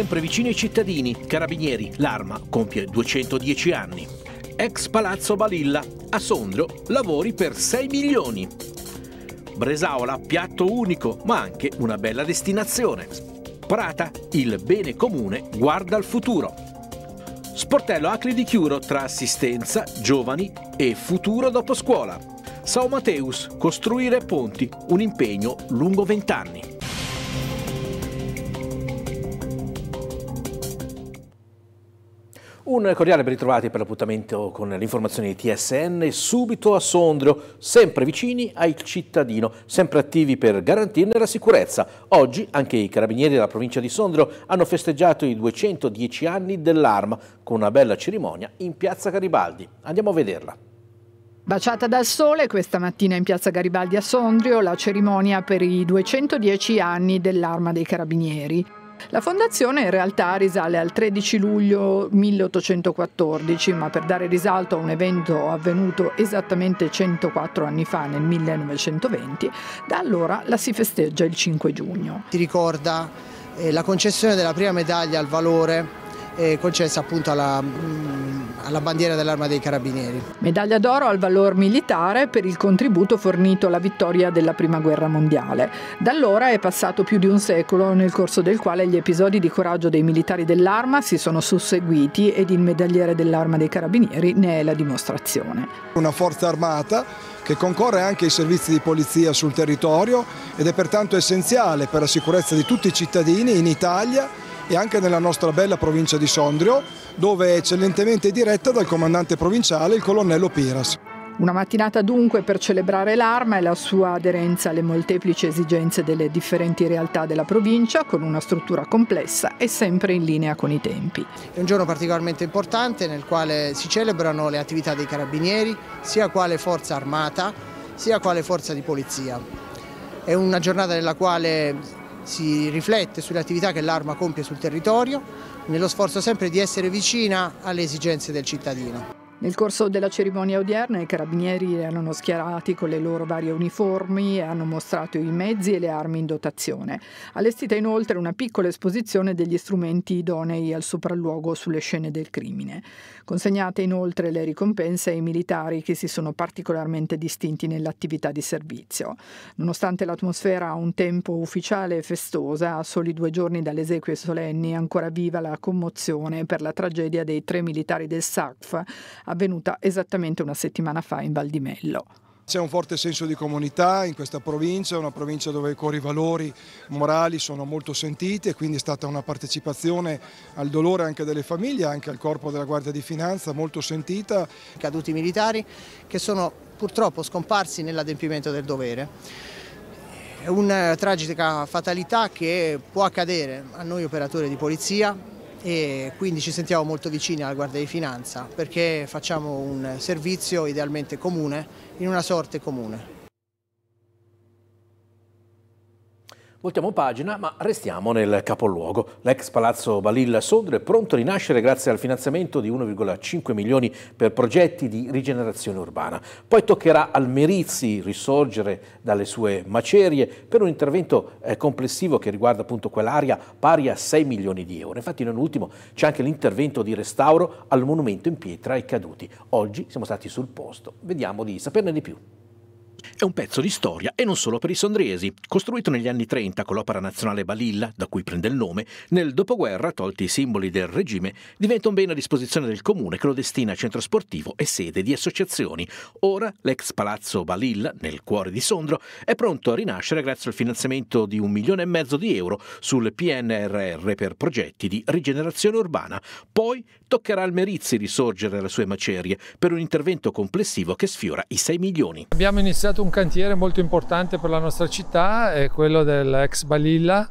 sempre vicino ai cittadini, carabinieri, l'arma compie 210 anni. Ex Palazzo Balilla, a Sondrio lavori per 6 milioni. Bresaola, piatto unico, ma anche una bella destinazione. Prata, il bene comune, guarda al futuro. Sportello Acri di Chiuro tra assistenza, giovani e futuro dopo scuola. Sao Mateus, costruire ponti, un impegno lungo vent'anni. Un cordiale ben ritrovati per l'appuntamento con l'informazione di TSN, subito a Sondrio, sempre vicini al cittadino, sempre attivi per garantirne la sicurezza. Oggi anche i carabinieri della provincia di Sondrio hanno festeggiato i 210 anni dell'arma con una bella cerimonia in piazza Garibaldi. Andiamo a vederla. Baciata dal sole, questa mattina in piazza Garibaldi a Sondrio, la cerimonia per i 210 anni dell'arma dei carabinieri. La fondazione in realtà risale al 13 luglio 1814, ma per dare risalto a un evento avvenuto esattamente 104 anni fa, nel 1920, da allora la si festeggia il 5 giugno. Si ricorda eh, la concessione della prima medaglia al valore eh, concessa appunto alla, mm, alla bandiera dell'Arma dei Carabinieri. Medaglia d'oro al valor militare per il contributo fornito alla vittoria della Prima Guerra Mondiale. Da allora è passato più di un secolo nel corso del quale gli episodi di coraggio dei militari dell'Arma si sono susseguiti ed il medagliere dell'Arma dei Carabinieri ne è la dimostrazione. Una forza armata che concorre anche ai servizi di polizia sul territorio ed è pertanto essenziale per la sicurezza di tutti i cittadini in Italia e anche nella nostra bella provincia di Sondrio, dove è eccellentemente diretta dal comandante provinciale, il colonnello Piras. Una mattinata dunque per celebrare l'arma e la sua aderenza alle molteplici esigenze delle differenti realtà della provincia con una struttura complessa e sempre in linea con i tempi. È un giorno particolarmente importante nel quale si celebrano le attività dei carabinieri, sia quale forza armata sia quale forza di polizia. È una giornata nella quale si riflette sulle attività che l'Arma compie sul territorio, nello sforzo sempre di essere vicina alle esigenze del cittadino. Nel corso della cerimonia odierna i carabinieri erano schierati con le loro varie uniformi e hanno mostrato i mezzi e le armi in dotazione. Allestita inoltre una piccola esposizione degli strumenti idonei al sopralluogo sulle scene del crimine. Consegnate inoltre le ricompense ai militari che si sono particolarmente distinti nell'attività di servizio. Nonostante l'atmosfera a un tempo ufficiale e festosa, a soli due giorni dalle esequie solenni ancora viva la commozione per la tragedia dei tre militari del SACF avvenuta esattamente una settimana fa in Val di Mello. C'è un forte senso di comunità in questa provincia, una provincia dove i cori valori morali sono molto sentiti e quindi è stata una partecipazione al dolore anche delle famiglie, anche al corpo della Guardia di Finanza molto sentita. Caduti militari che sono purtroppo scomparsi nell'adempimento del dovere. È una tragica fatalità che può accadere a noi operatori di polizia, e quindi ci sentiamo molto vicini alla Guardia di Finanza perché facciamo un servizio idealmente comune in una sorte comune. Voltiamo pagina, ma restiamo nel capoluogo. L'ex palazzo Balilla Sodre è pronto a rinascere grazie al finanziamento di 1,5 milioni per progetti di rigenerazione urbana. Poi toccherà al Merizzi risorgere dalle sue macerie per un intervento eh, complessivo che riguarda appunto quell'area pari a 6 milioni di euro. Infatti non ultimo c'è anche l'intervento di restauro al monumento in pietra ai caduti. Oggi siamo stati sul posto, vediamo di saperne di più. È un pezzo di storia e non solo per i sondriesi, costruito negli anni 30 con l'opera nazionale Balilla, da cui prende il nome, nel dopoguerra, tolti i simboli del regime, diventa un bene a disposizione del comune che lo destina a centro sportivo e sede di associazioni. Ora l'ex palazzo Balilla, nel cuore di Sondro, è pronto a rinascere grazie al finanziamento di un milione e mezzo di euro sul PNRR per progetti di rigenerazione urbana. Poi toccherà al Merizzi risorgere le sue macerie per un intervento complessivo che sfiora i 6 milioni. Abbiamo iniziato stato un cantiere molto importante per la nostra città, è quello dell'ex Balilla.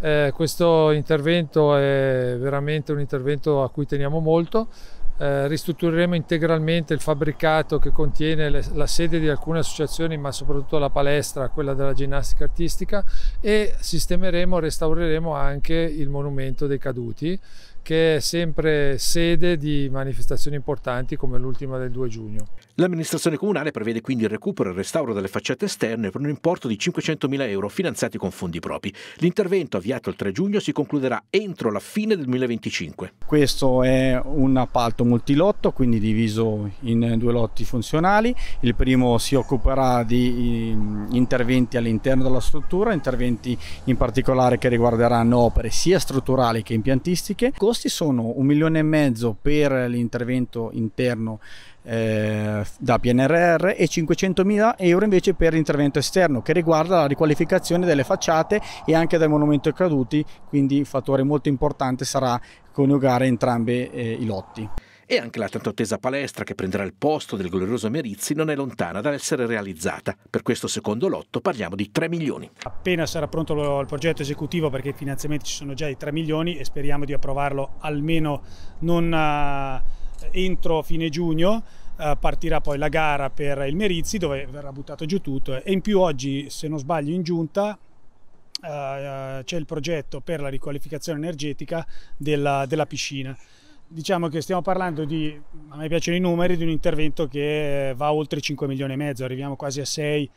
Eh, questo intervento è veramente un intervento a cui teniamo molto. Eh, ristruttureremo integralmente il fabbricato che contiene le, la sede di alcune associazioni, ma soprattutto la palestra, quella della ginnastica artistica, e sistemeremo, restaureremo anche il monumento dei caduti, che è sempre sede di manifestazioni importanti come l'ultima del 2 giugno. L'amministrazione comunale prevede quindi il recupero e il restauro delle facciate esterne per un importo di 500.000 euro finanziati con fondi propri. L'intervento avviato il 3 giugno si concluderà entro la fine del 2025. Questo è un appalto multilotto, quindi diviso in due lotti funzionali. Il primo si occuperà di mm, interventi all'interno della struttura, interventi in particolare che riguarderanno opere sia strutturali che impiantistiche. I costi sono un milione e mezzo per l'intervento interno eh, da PNRR e 500.000 euro invece per intervento esterno che riguarda la riqualificazione delle facciate e anche del monumento ai caduti, quindi un fattore molto importante sarà coniugare entrambi eh, i lotti. E anche la tanto attesa palestra che prenderà il posto del glorioso Merizzi non è lontana dall'essere realizzata. Per questo secondo lotto parliamo di 3 milioni. Appena sarà pronto lo, il progetto esecutivo, perché i finanziamenti ci sono già di 3 milioni e speriamo di approvarlo almeno non... Uh entro fine giugno eh, partirà poi la gara per il Merizzi dove verrà buttato giù tutto e in più oggi se non sbaglio in giunta eh, eh, c'è il progetto per la riqualificazione energetica della, della piscina diciamo che stiamo parlando di, a me piacciono i numeri, di un intervento che va oltre 5 milioni e mezzo, arriviamo quasi a 6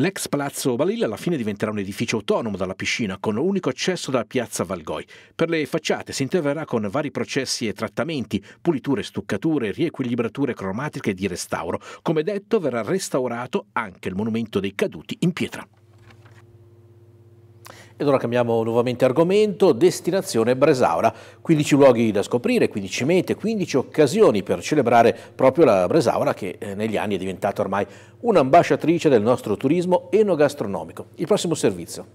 L'ex palazzo Balilla alla fine diventerà un edificio autonomo dalla piscina con unico accesso da piazza Valgoi. Per le facciate si interverrà con vari processi e trattamenti, puliture, stuccature, riequilibrature cromatiche di restauro. Come detto verrà restaurato anche il monumento dei caduti in pietra. Ed ora cambiamo nuovamente argomento, destinazione Bresaura. 15 luoghi da scoprire, 15 mete, 15 occasioni per celebrare proprio la Bresaura che eh, negli anni è diventata ormai un'ambasciatrice del nostro turismo enogastronomico. Il prossimo servizio.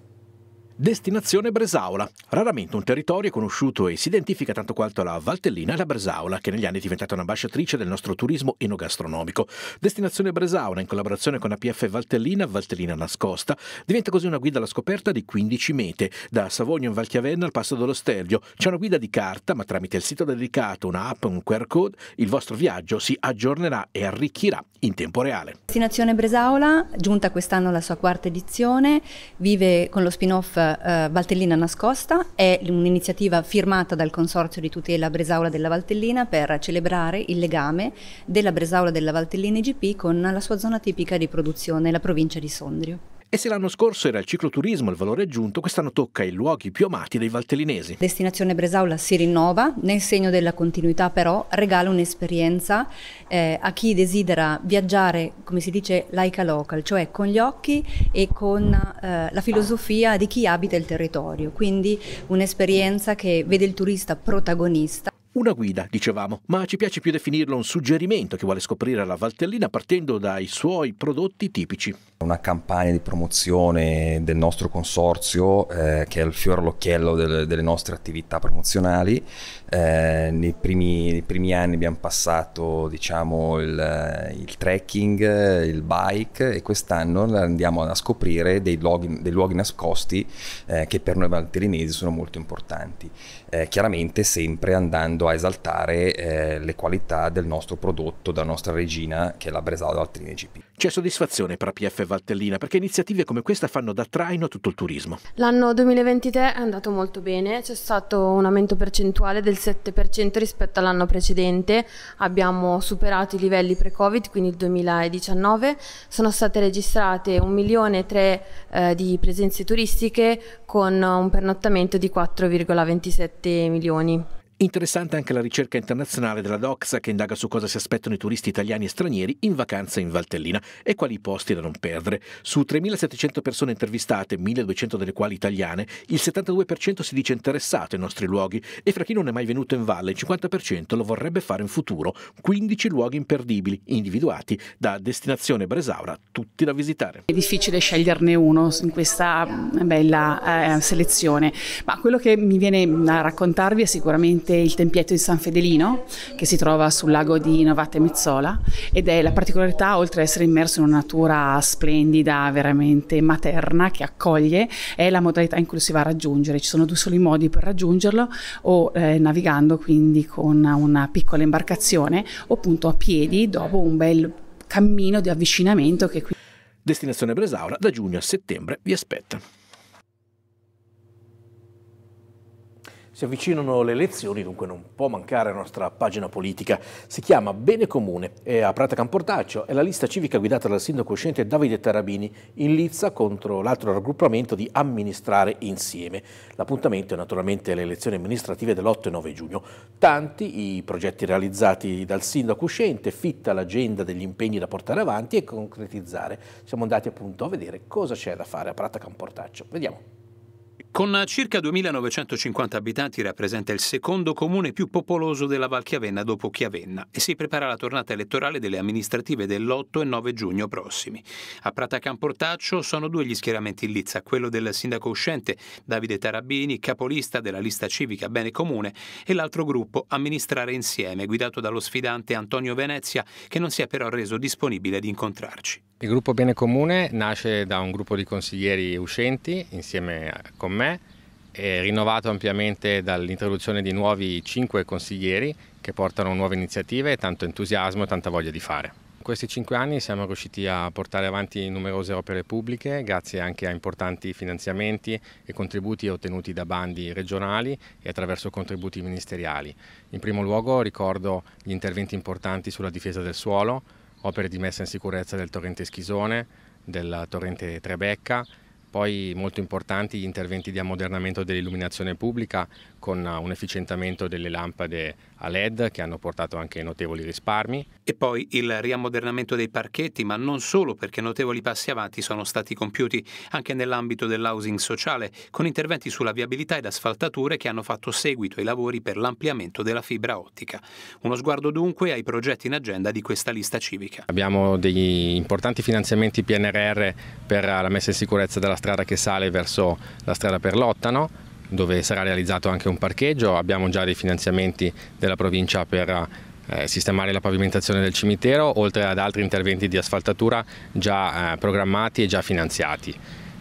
Destinazione Bresaola. Raramente un territorio è conosciuto e si identifica tanto quanto la Valtellina e la Bresaola, che negli anni è diventata un'ambasciatrice del nostro turismo enogastronomico. Destinazione Bresaola, in collaborazione con APF Valtellina, Valtellina Nascosta, diventa così una guida alla scoperta di 15 mete, da Savogno in Valchiavenna al Passo dello Stelvio. C'è una guida di carta, ma tramite il sito dedicato, una app, un QR code, il vostro viaggio si aggiornerà e arricchirà in tempo reale. Destinazione Bresaola, giunta quest'anno alla sua quarta edizione, vive con lo spin-off eh, Valtellina Nascosta è un'iniziativa firmata dal Consorzio di tutela Bresaula della Valtellina per celebrare il legame della Bresaula della Valtellina IGP con la sua zona tipica di produzione, la provincia di Sondrio. E se l'anno scorso era il cicloturismo il valore aggiunto, quest'anno tocca i luoghi più amati dei valtellinesi. Destinazione Bresaula si rinnova, nel segno della continuità però regala un'esperienza eh, a chi desidera viaggiare, come si dice, like a local, cioè con gli occhi e con eh, la filosofia di chi abita il territorio. Quindi un'esperienza che vede il turista protagonista una guida, dicevamo, ma ci piace più definirlo un suggerimento che vuole scoprire la Valtellina partendo dai suoi prodotti tipici. Una campagna di promozione del nostro consorzio, eh, che è il fiore all'occhiello del, delle nostre attività promozionali. Eh, nei, primi, nei, primi, anni abbiamo passato diciamo, il, il, trekking, il bike e quest'anno andiamo a scoprire dei luoghi, dei luoghi nascosti eh, che per noi valtellinesi sono molto importanti eh, chiaramente sempre andando a esaltare eh, le qualità del nostro prodotto, della nostra regina che è la Bresaola al Trine GP. C'è soddisfazione per APF Valtellina perché iniziative come questa fanno da traino a tutto il turismo. L'anno 2023 è andato molto bene, c'è stato un aumento percentuale del 7% rispetto all'anno precedente, abbiamo superato i livelli pre-Covid, quindi il 2019, sono state registrate 1 milione e 3 eh, di presenze turistiche con un pernottamento di 4,27 7 milioni. Interessante anche la ricerca internazionale della DOCSA che indaga su cosa si aspettano i turisti italiani e stranieri in vacanza in Valtellina e quali posti da non perdere. Su 3.700 persone intervistate, 1.200 delle quali italiane, il 72% si dice interessato ai nostri luoghi e fra chi non è mai venuto in valle il 50% lo vorrebbe fare in futuro. 15 luoghi imperdibili, individuati da destinazione Bresaura, tutti da visitare. È difficile sceglierne uno in questa bella eh, selezione, ma quello che mi viene a raccontarvi è sicuramente esiste il tempietto di San Fedelino che si trova sul lago di Novate Mezzola ed è la particolarità oltre ad essere immerso in una natura splendida, veramente materna che accoglie, è la modalità in cui si va a raggiungere. Ci sono due soli modi per raggiungerlo o eh, navigando quindi con una piccola imbarcazione o appunto a piedi dopo un bel cammino di avvicinamento che qui Destinazione Bresaula da giugno a settembre vi aspetta. Si avvicinano le elezioni, dunque non può mancare la nostra pagina politica. Si chiama Bene Comune, è a Prata Camportaccio, è la lista civica guidata dal sindaco uscente Davide Tarabini in lizza contro l'altro raggruppamento di Amministrare Insieme. L'appuntamento è naturalmente le elezioni amministrative dell'8 e 9 giugno. Tanti i progetti realizzati dal sindaco uscente, fitta l'agenda degli impegni da portare avanti e concretizzare. Siamo andati appunto a vedere cosa c'è da fare a Prata Camportaccio. Vediamo. Con circa 2.950 abitanti rappresenta il secondo comune più popoloso della Valchiavenna dopo Chiavenna e si prepara la tornata elettorale delle amministrative dell'8 e 9 giugno prossimi. A Prata Camportaccio sono due gli schieramenti in lizza, quello del sindaco uscente Davide Tarabini, capolista della lista civica Bene Comune, e l'altro gruppo Amministrare Insieme, guidato dallo sfidante Antonio Venezia, che non si è però reso disponibile ad incontrarci. Il gruppo Bene Comune nasce da un gruppo di consiglieri uscenti insieme con me me, eh, rinnovato ampiamente dall'introduzione di nuovi cinque consiglieri che portano nuove iniziative, tanto entusiasmo e tanta voglia di fare. In questi cinque anni siamo riusciti a portare avanti numerose opere pubbliche grazie anche a importanti finanziamenti e contributi ottenuti da bandi regionali e attraverso contributi ministeriali. In primo luogo ricordo gli interventi importanti sulla difesa del suolo, opere di messa in sicurezza del torrente Schisone, del torrente Trebecca, poi molto importanti gli interventi di ammodernamento dell'illuminazione pubblica con uh, un efficientamento delle lampade a LED che hanno portato anche notevoli risparmi. E poi il riammodernamento dei parchetti, ma non solo perché notevoli passi avanti sono stati compiuti anche nell'ambito dell'housing sociale, con interventi sulla viabilità ed asfaltature che hanno fatto seguito ai lavori per l'ampliamento della fibra ottica. Uno sguardo dunque ai progetti in agenda di questa lista civica. Abbiamo degli importanti finanziamenti PNRR per la messa in sicurezza della strada che sale verso la strada per Lottano, dove sarà realizzato anche un parcheggio, abbiamo già dei finanziamenti della provincia per eh, sistemare la pavimentazione del cimitero, oltre ad altri interventi di asfaltatura già eh, programmati e già finanziati.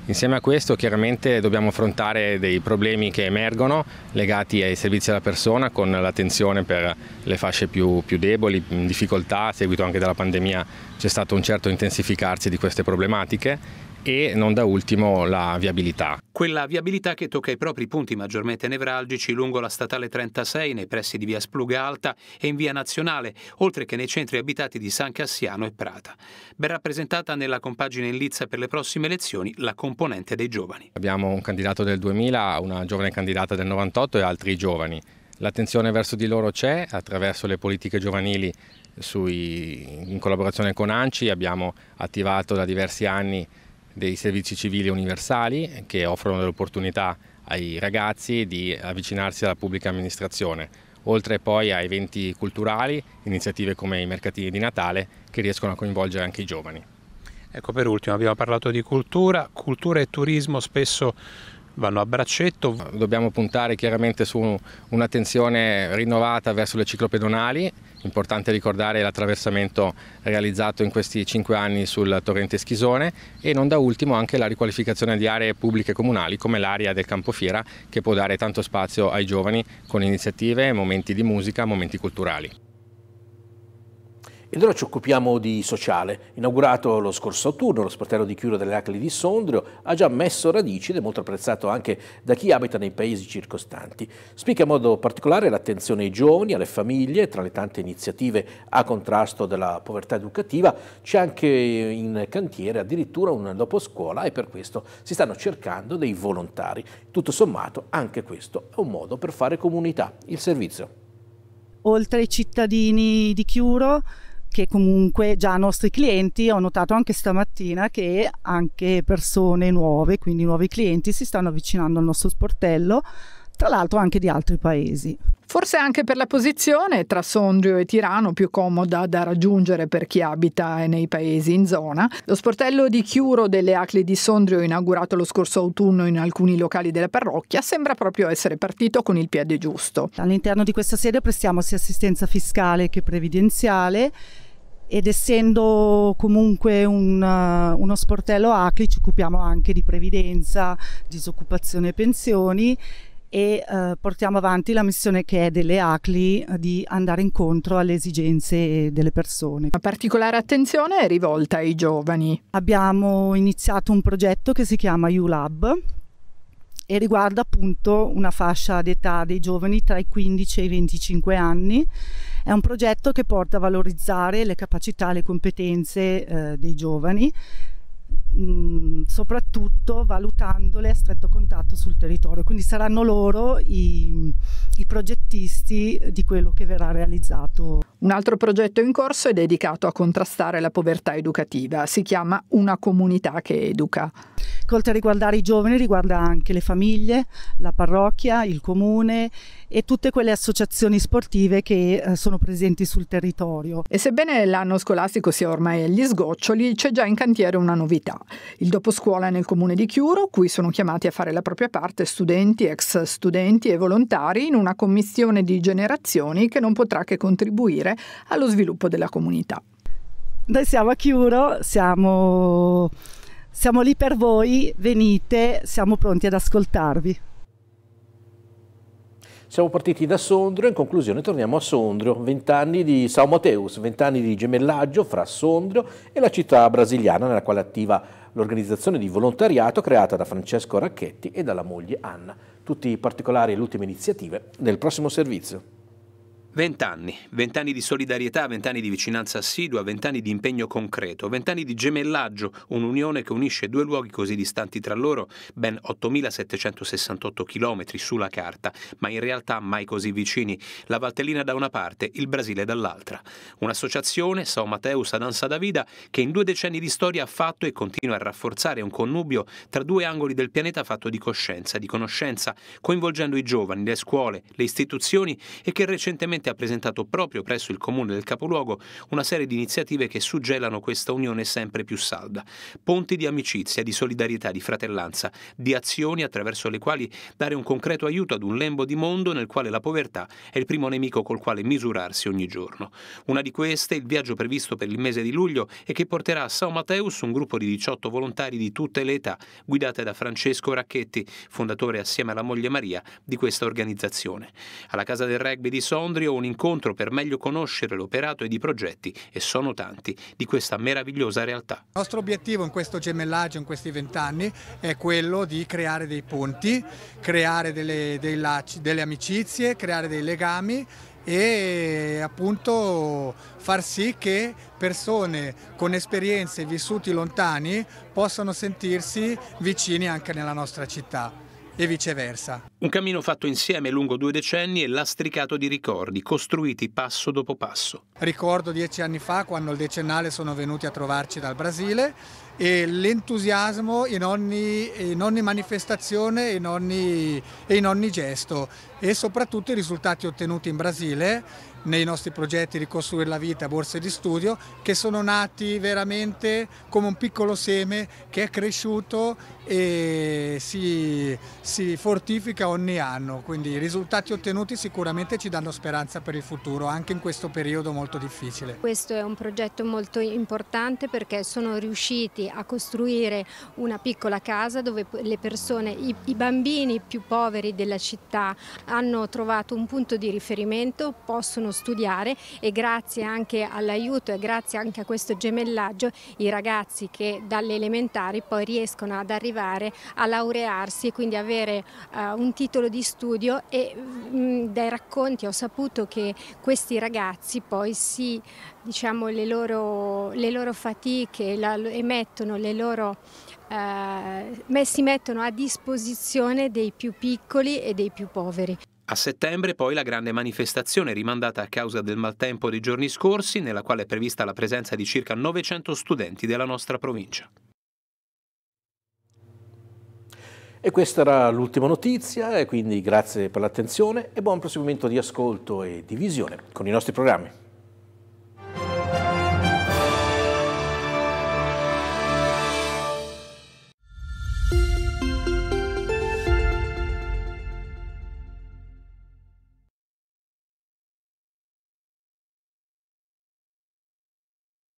Insieme a questo chiaramente dobbiamo affrontare dei problemi che emergono legati ai servizi alla persona con l'attenzione per le fasce più, più deboli, in difficoltà, a seguito anche della pandemia c'è stato un certo intensificarsi di queste problematiche e non da ultimo la viabilità. Quella viabilità che tocca i propri punti maggiormente nevralgici lungo la statale 36 nei pressi di via Spluga Alta e in via Nazionale, oltre che nei centri abitati di San Cassiano e Prata. Ben rappresentata nella compagine in lizza per le prossime elezioni la componente dei giovani. Abbiamo un candidato del 2000, una giovane candidata del 98 e altri giovani. L'attenzione verso di loro c'è attraverso le politiche giovanili sui, in collaborazione con ANCI abbiamo attivato da diversi anni dei servizi civili universali che offrono l'opportunità ai ragazzi di avvicinarsi alla pubblica amministrazione, oltre poi a eventi culturali, iniziative come i mercatini di Natale che riescono a coinvolgere anche i giovani. Ecco per ultimo abbiamo parlato di cultura, cultura e turismo spesso vanno a braccetto. Dobbiamo puntare chiaramente su un'attenzione rinnovata verso le ciclopedonali, importante ricordare l'attraversamento realizzato in questi cinque anni sul torrente Schisone e non da ultimo anche la riqualificazione di aree pubbliche comunali come l'area del Campo Fiera che può dare tanto spazio ai giovani con iniziative, momenti di musica, momenti culturali. E allora ci occupiamo di sociale. Inaugurato lo scorso autunno, lo sportello di chiuro delle Acli di Sondrio ha già messo radici ed è molto apprezzato anche da chi abita nei paesi circostanti. Spicca in modo particolare l'attenzione ai giovani, alle famiglie, tra le tante iniziative a contrasto della povertà educativa c'è anche in cantiere addirittura un dopo scuola e per questo si stanno cercando dei volontari. Tutto sommato anche questo è un modo per fare comunità, il servizio. Oltre ai cittadini di Chiuro che comunque già i nostri clienti, ho notato anche stamattina che anche persone nuove, quindi nuovi clienti, si stanno avvicinando al nostro sportello, tra l'altro anche di altri paesi. Forse anche per la posizione tra Sondrio e Tirano più comoda da raggiungere per chi abita nei paesi in zona. Lo sportello di Chiuro delle Acli di Sondrio, inaugurato lo scorso autunno in alcuni locali della parrocchia, sembra proprio essere partito con il piede giusto. All'interno di questa sede prestiamo sia assistenza fiscale che previdenziale ed essendo comunque un, uh, uno sportello ACLI ci occupiamo anche di previdenza, disoccupazione e pensioni e uh, portiamo avanti la missione che è delle ACLI uh, di andare incontro alle esigenze delle persone. Una particolare attenzione è rivolta ai giovani. Abbiamo iniziato un progetto che si chiama ULab e riguarda appunto una fascia d'età dei giovani tra i 15 e i 25 anni è un progetto che porta a valorizzare le capacità e le competenze eh, dei giovani, mh, mm, soprattutto valutandole a stretto contatto sul territorio, quindi saranno loro i, i progettisti di quello che verrà realizzato. Un altro progetto in corso è dedicato a contrastare la povertà educativa, si chiama Una comunità che educa oltre a riguardare i giovani riguarda anche le famiglie, la parrocchia, il comune e tutte quelle associazioni sportive che eh, sono presenti sul territorio. E sebbene l'anno scolastico sia ormai agli sgoccioli, c'è già in cantiere una novità. Il doposcuola nel comune di Chiuro, cui sono chiamati a fare la propria parte studenti, ex studenti e volontari in una commissione di generazioni che non potrà che contribuire allo sviluppo della comunità. Noi siamo a Chiuro, siamo siamo lì per voi, venite, siamo pronti ad ascoltarvi. Siamo partiti da Sondrio, e in conclusione torniamo a Sondrio, vent'anni di São Mateus, vent'anni di gemellaggio fra Sondrio e la città brasiliana nella quale attiva l'organizzazione di volontariato creata da Francesco Racchetti e dalla moglie Anna. Tutti i particolari e le ultime iniziative nel prossimo servizio. Vent'anni, vent'anni di solidarietà, vent'anni di vicinanza assidua, vent'anni di impegno concreto, vent'anni di gemellaggio, un'unione che unisce due luoghi così distanti tra loro, ben 8.768 km sulla carta, ma in realtà mai così vicini, la Valtellina da una parte, il Brasile dall'altra. Un'associazione, Sao Mateus Adanza Davida, che in due decenni di storia ha fatto e continua a rafforzare un connubio tra due angoli del pianeta fatto di coscienza, di conoscenza, coinvolgendo i giovani, le scuole, le istituzioni e che recentemente recentemente ha presentato proprio presso il comune del capoluogo una serie di iniziative che suggellano questa unione sempre più salda. Ponti di amicizia, di solidarietà, di fratellanza, di azioni attraverso le quali dare un concreto aiuto ad un lembo di mondo nel quale la povertà è il primo nemico col quale misurarsi ogni giorno. Una di queste, il viaggio previsto per il mese di luglio e che porterà a San Mateus un gruppo di 18 volontari di tutte le età, guidate da Francesco Racchetti, fondatore assieme alla moglie Maria di questa organizzazione. Alla Casa del Rugby di Sondrio un incontro per meglio conoscere l'operato ed i progetti, e sono tanti, di questa meravigliosa realtà. Il nostro obiettivo in questo gemellaggio, in questi vent'anni, è quello di creare dei ponti, creare delle, dei lacci, delle amicizie, creare dei legami e appunto far sì che persone con esperienze vissuti lontani possano sentirsi vicini anche nella nostra città e viceversa. Un cammino fatto insieme lungo due decenni e lastricato di ricordi, costruiti passo dopo passo. Ricordo dieci anni fa quando il decennale sono venuti a trovarci dal Brasile e l'entusiasmo in ogni, in ogni manifestazione e in in ogni gesto e soprattutto i risultati ottenuti in Brasile nei nostri progetti Ricostruire la vita, borse di studio, che sono nati veramente come un piccolo seme che è cresciuto e si, si fortifica ogni anno, quindi i risultati ottenuti sicuramente ci danno speranza per il futuro, anche in questo periodo molto difficile. Questo è un progetto molto importante perché sono riusciti a costruire una piccola casa dove le persone, i, i bambini più poveri della città hanno trovato un punto di riferimento, possono studiare e grazie anche all'aiuto e grazie anche a questo gemellaggio i ragazzi che dalle elementari poi riescono ad arrivare a laurearsi e quindi avere uh, un titolo di studio e mh, mm, dai racconti ho saputo che questi ragazzi poi si, diciamo, le loro, le loro fatiche la, emettono le loro eh, si mettono a disposizione dei più piccoli e dei più poveri. A settembre poi la grande manifestazione rimandata a causa del maltempo dei giorni scorsi, nella quale è prevista la presenza di circa 900 studenti della nostra provincia. E questa era l'ultima notizia, quindi grazie per l'attenzione e buon proseguimento di ascolto e di visione con i nostri programmi.